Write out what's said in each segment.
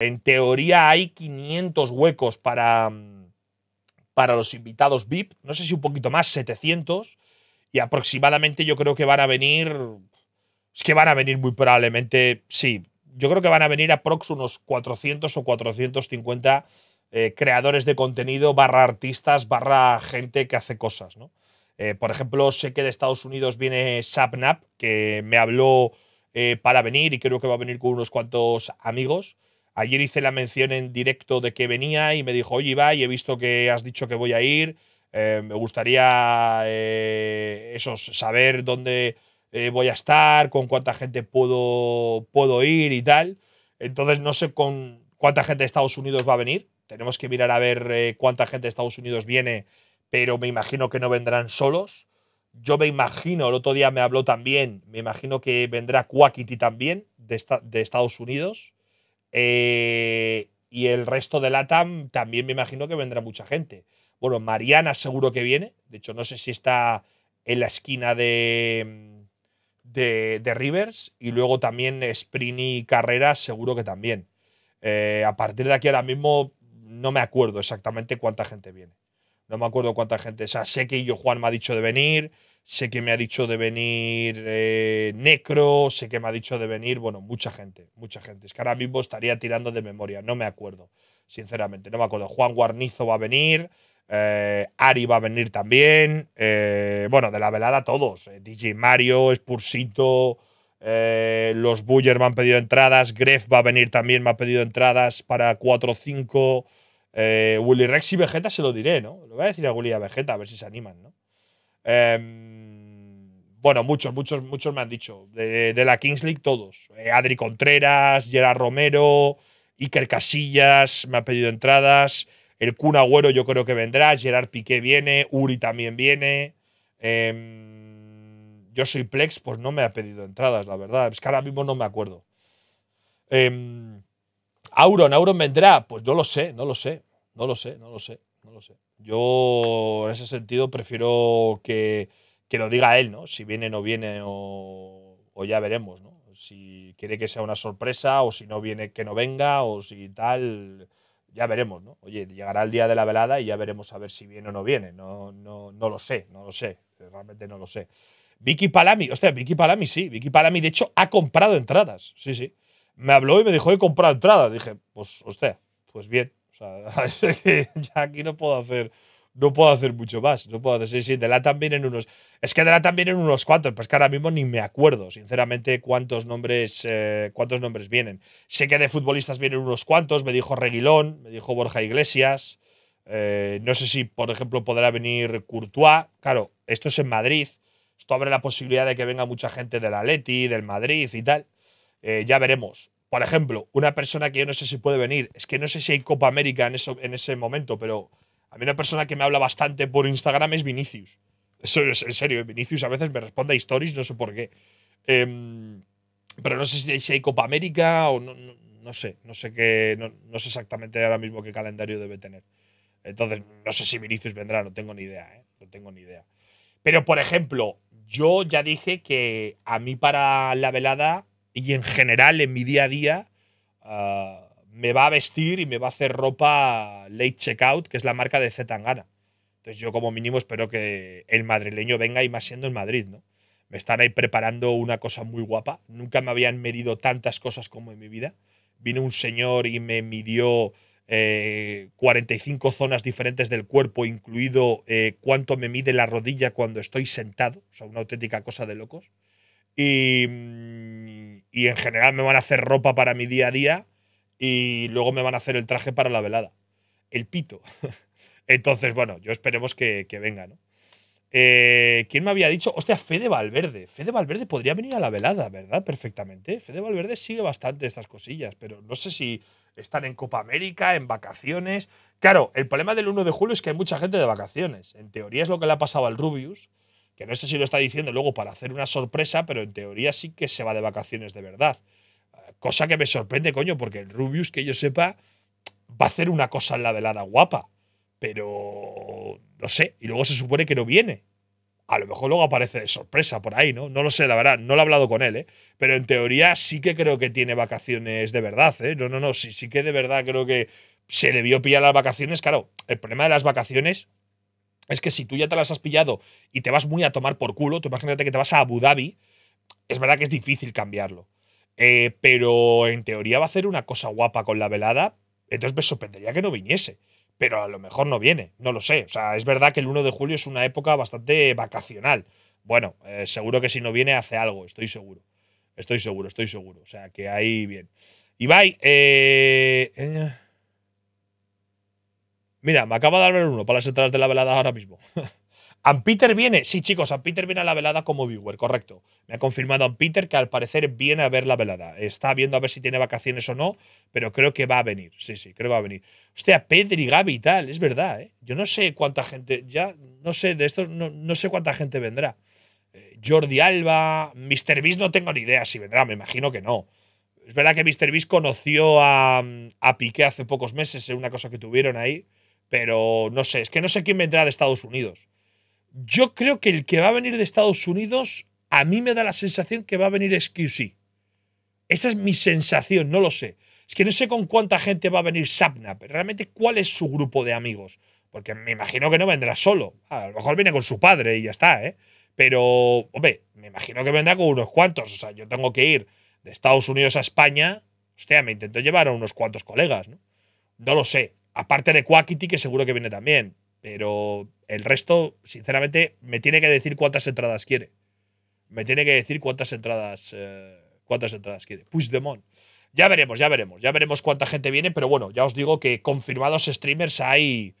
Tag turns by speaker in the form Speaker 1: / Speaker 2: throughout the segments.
Speaker 1: En teoría hay 500 huecos para, mm, para los invitados VIP, no sé si un poquito más, 700, y aproximadamente yo creo que van a venir, es que van a venir muy probablemente, sí, yo creo que van a venir aprox unos 400 o 450 eh, creadores de contenido, barra artistas, barra gente que hace cosas, ¿no? Eh, por ejemplo, sé que de Estados Unidos viene Sapnap, que me habló eh, para venir y creo que va a venir con unos cuantos amigos. Ayer hice la mención en directo de que venía y me dijo, oye y he visto que has dicho que voy a ir, eh, me gustaría eh, saber dónde eh, voy a estar, con cuánta gente puedo, puedo ir y tal. Entonces no sé con cuánta gente de Estados Unidos va a venir. Tenemos que mirar a ver cuánta gente de Estados Unidos viene, pero me imagino que no vendrán solos. Yo me imagino, el otro día me habló también, me imagino que vendrá Quackity también de Estados Unidos. Eh, y el resto de LATAM también me imagino que vendrá mucha gente. Bueno, Mariana seguro que viene. De hecho, no sé si está en la esquina de, mm, de, Rivers. Y luego también Sprint y Carreras seguro que también. Eh, a partir de aquí ahora mismo no me acuerdo exactamente cuánta gente viene. No me acuerdo cuánta gente. O sea, sé que yo Juan me ha dicho de venir sé que me ha dicho de venir eh, Necro, sé que me ha dicho de venir, bueno, mucha gente, mucha gente. Es que ahora mismo estaría tirando de memoria, no me acuerdo, sinceramente, no me acuerdo. Juan Guarnizo va a venir, eh, Ari va a venir también, eh, bueno, de la velada todos, DJ Mario, Spursito, los Buller me han pedido entradas, Gref va a venir también, me ha pedido entradas para 4 o 5. Willy Rex y Vegeta se lo diré, ¿no? Lo voy a decir a Willy y a Vegeta, a ver si se animan, ¿no? Em, bueno, muchos, muchos, muchos me han dicho. De, la Kings League, todos. Eh, Adri Contreras, Gerard Romero, Iker Casillas me ha pedido entradas. El Kun Agüero yo creo que vendrá. Gerard Piqué viene. Uri también viene. Em, yo soy Plex, pues no me ha pedido entradas, la verdad. Es que ahora mismo no me acuerdo. Em, Auron, Auron vendrá. Pues yo lo sé, no lo sé. No lo sé, no lo sé, no lo sé. Yo en ese sentido prefiero que que lo diga él, ¿no? Si viene, no viene o, ya veremos, ¿no? Si quiere que sea una sorpresa o si no viene, que no venga o si tal, ya veremos, ¿no? Oye, llegará el día de la velada y ya veremos a ver si viene o no viene. No, no, no lo sé, no lo sé, realmente no lo sé. Vicky Palami, hostia, Vicky Palami sí, Vicky Palami de hecho ha comprado entradas, sí, sí. Me habló y me dijo, he comprado entradas. Dije, pues, hostia, pues bien. O sea, ya aquí no puedo hacer no puedo hacer mucho más. No puedo hacer. Sí, sí, de Latam vienen unos. Es que de Latam vienen unos cuantos, pues que ahora mismo ni me acuerdo, sinceramente, cuántos nombres, eh, cuántos nombres vienen. Sé que de futbolistas vienen unos cuantos, me dijo Reguilón, me dijo Borja Iglesias. Eh, no sé si, por ejemplo, podrá venir Courtois. Claro, esto es en Madrid. Esto abre la posibilidad de que venga mucha gente del Atleti, del Madrid y tal. Eh, ya veremos. Por ejemplo, una persona que yo no sé si puede venir, es que no sé si hay Copa América en, eso, en ese momento, pero a mí una persona que me habla bastante por Instagram es Vinicius. Eso es en serio, Vinicius a veces me responde a stories, no sé por qué. Em, pero no sé si hay Copa América o no, no, sé, no sé qué, no, sé exactamente ahora mismo qué calendario debe tener. Entonces, no sé si Vinicius vendrá, no tengo ni idea, ¿eh? no tengo ni idea. Pero, por ejemplo, yo ya dije que a mí para la velada y en general en mi día a día, ah, me va a vestir y me va a hacer ropa Late Checkout, que es la marca de Zetangana. Entonces yo como mínimo espero que el madrileño venga y más siendo en Madrid, ¿no? Me están ahí preparando una cosa muy guapa. Nunca me habían medido tantas cosas como en mi vida. Vino un señor y me midió 45 eh, zonas diferentes del cuerpo, incluido eh, cuánto me mide la rodilla cuando estoy sentado. O sea, una auténtica cosa de locos. Y, mm, y en general me van a hacer ropa para mi día a día y luego me van a hacer el traje para la velada. El pito. Entonces, bueno, yo esperemos que, que venga, ¿no? Eh, ¿Quién me había dicho? Hostia, Fede Valverde. Fede Valverde podría venir a la velada, ¿verdad? Perfectamente. Fede Valverde sigue bastante estas cosillas, pero no sé si están en Copa América, en vacaciones. Claro, el problema del 1 de julio es que hay mucha gente de vacaciones. En teoría es lo que le ha pasado al Rubius, que no sé si lo está diciendo luego para hacer una sorpresa, pero en teoría sí que se va de vacaciones de verdad. Cosa que me sorprende, coño, porque el Rubius, que yo sepa, va a hacer una cosa en la velada guapa. Pero no sé. Y luego se supone que no viene. A lo mejor luego aparece de sorpresa por ahí, ¿no? No lo sé, la verdad, no lo he hablado con él, ¿eh? Pero en teoría sí que creo que tiene vacaciones de verdad, ¿eh? No, no, no, sí, que de verdad creo que se debió pillar las vacaciones. Claro, el problema de las vacaciones es que si tú ya te las has pillado y te vas muy a tomar por culo, te imagínate que te vas a Abu Dhabi, es verdad que es difícil cambiarlo. Eh, pero en teoría va a ser una cosa guapa con la velada. Entonces me sorprendería que no viniese. Pero a lo mejor no viene, no lo sé. O sea, es verdad que el 1 de julio es una época bastante vacacional. Bueno, eh, seguro que si no viene hace algo, estoy seguro. Estoy seguro, estoy seguro. O sea, que ahí bien. y eh, eh, Mira, me acaba de dar uno para las entradas de la velada ahora mismo. Peter viene. Sí, chicos, Peter viene a la velada como viewer, correcto. Me ha confirmado Peter que al parecer viene a ver la velada. Está viendo a ver si tiene vacaciones o no, pero creo que va a venir. Sí, sí, creo que va a venir. Hostia, Pedri, Gaby y tal, es verdad, ¿eh? Yo no sé cuánta gente, ya no sé de esto, no, sé cuánta gente vendrá. Eh, Jordi Alba, Mr. Beast no tengo ni idea si vendrá, me imagino que no. Es verdad que Mr. Beast conoció a, a Piqué hace pocos meses, en una cosa que tuvieron ahí, pero no sé, es que no sé quién vendrá de Estados Unidos. Yo creo que el que va a venir de Estados Unidos, a mí me da la sensación que va a venir SQC. Esa es mi sensación, no lo sé. Es que no sé con cuánta gente va a venir Sapnap. Realmente, ¿cuál es su grupo de amigos? Porque me imagino que no vendrá solo. A lo mejor viene con su padre y ya está, ¿eh? Pero, hombre, me imagino que vendrá con unos cuantos. O sea, yo tengo que ir de Estados Unidos a España. Hostia, me intento llevar a unos cuantos colegas, ¿no? No lo sé. Aparte de Quackity, que seguro que viene también. Pero el resto, sinceramente, me tiene que decir cuántas entradas quiere. Me tiene que decir cuántas entradas, eh, cuántas entradas quiere. demon Ya veremos, ya veremos. Ya veremos cuánta gente viene, pero bueno, ya os digo que confirmados streamers hay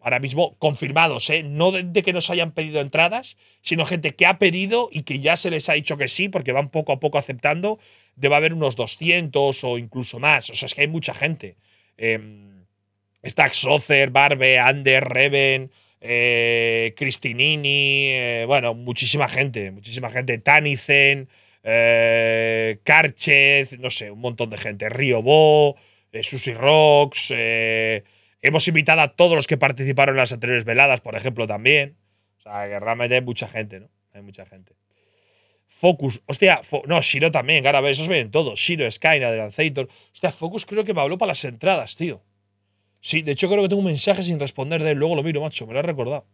Speaker 1: ahora mismo confirmados, ¿eh? no de, de, que nos hayan pedido entradas, sino gente que ha pedido y que ya se les ha dicho que sí, porque van poco a poco aceptando, debe haber unos 200 o incluso más, o sea, es que hay mucha gente. Eh, Stack Socer, Barbe, Ander, Reven, eh, Cristinini, eh, bueno, muchísima gente, muchísima gente. Tanizen… eh, no sé, un montón de gente. Río Bo, eh, Susi Rocks. Eh, hemos invitado a todos los que participaron en las anteriores veladas, por ejemplo, también. O sea, que realmente hay mucha gente, ¿no? Hay mucha gente. Focus, hostia, no, Shiro también, ahora esos vienen todos. Shiro, Skyna, Delancator. Hostia, Focus creo que me habló para las entradas, tío. Sí, de hecho creo que tengo un mensaje sin responder de él. Luego lo miro, macho. Me lo ha recordado.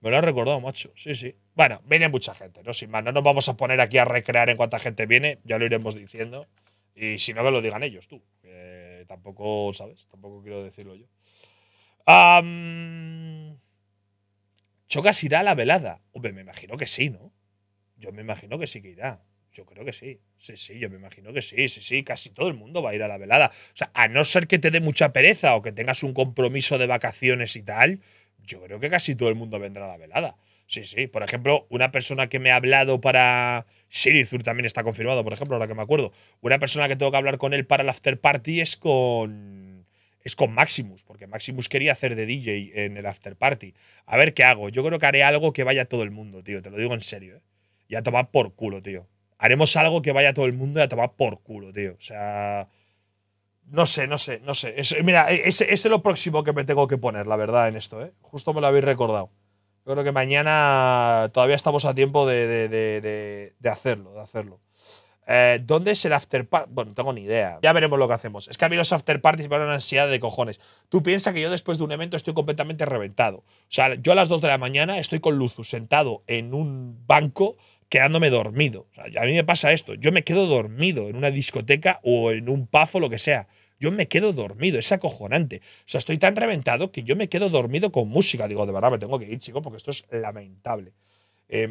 Speaker 1: Me lo ha recordado, macho. Sí, sí. Bueno, viene mucha gente, ¿no? Sin más, no nos vamos a poner aquí a recrear en cuánta gente viene. Ya lo iremos diciendo. Y si no, que lo digan ellos, tú. Eh, tampoco, ¿sabes? Tampoco quiero decirlo yo. ¿Chocas irá a la velada? Hombre, me imagino que sí, ¿no? Yo me imagino que sí que irá. Yo creo que sí. Sí, sí, yo me imagino que sí, sí, sí. Casi todo el mundo va a ir a la velada. O sea, a no ser que te dé mucha pereza o que tengas un compromiso de vacaciones y tal, yo creo que casi todo el mundo vendrá a la velada. Sí, sí. Por ejemplo, una persona que me ha hablado para. Sirizur también está confirmado, por ejemplo, ahora que me acuerdo. Una persona que tengo que hablar con él para el after party es con. Es con Maximus, porque Maximus quería hacer de DJ en el after party. A ver qué hago. Yo creo que haré algo que vaya todo el mundo, tío. Te lo digo en serio, ¿eh? Y a tomar por culo, tío haremos algo que vaya todo el mundo a tomar por culo, tío. O sea. No sé, no sé, no sé. mira, e, ese, es lo próximo que me tengo que poner, la verdad, en esto, ¿eh? Justo me lo habéis recordado. Yo creo que mañana todavía estamos a tiempo de, hacerlo, de hacerlo. Eh, ¿Dónde es el after party? Bueno, no tengo ni idea. Ya veremos lo que hacemos. Es que a mí los after parties me dan una ansiedad de cojones. Tú piensas que yo después de un evento estoy completamente reventado. O sea, yo a las 2 de la mañana estoy con Luzu sentado en un banco quedándome dormido. a mí me pasa esto. Yo me quedo dormido en una discoteca o en un pafo, lo que sea. Yo me quedo dormido, es acojonante. O sea, estoy tan reventado que yo me quedo dormido con música. Digo, de verdad me tengo que ir, chico, porque esto es lamentable. Eh,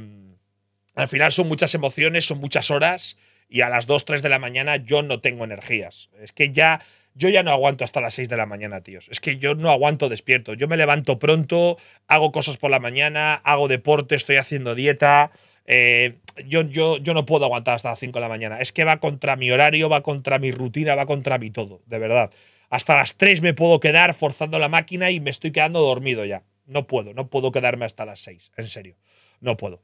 Speaker 1: al final son muchas emociones, son muchas horas y a las 2, 3 de la mañana yo no tengo energías. Es que ya, yo ya no aguanto hasta las 6 de la mañana, tíos. Es que yo no aguanto despierto. Yo me levanto pronto, hago cosas por la mañana, hago deporte, estoy haciendo dieta. Eh, yo, yo, yo no puedo aguantar hasta las 5 de la mañana. Es que va contra mi horario, va contra mi rutina, va contra mi todo, de verdad. Hasta las 3 me puedo quedar forzando la máquina y me estoy quedando dormido ya. No puedo, no puedo quedarme hasta las 6, en serio. No puedo.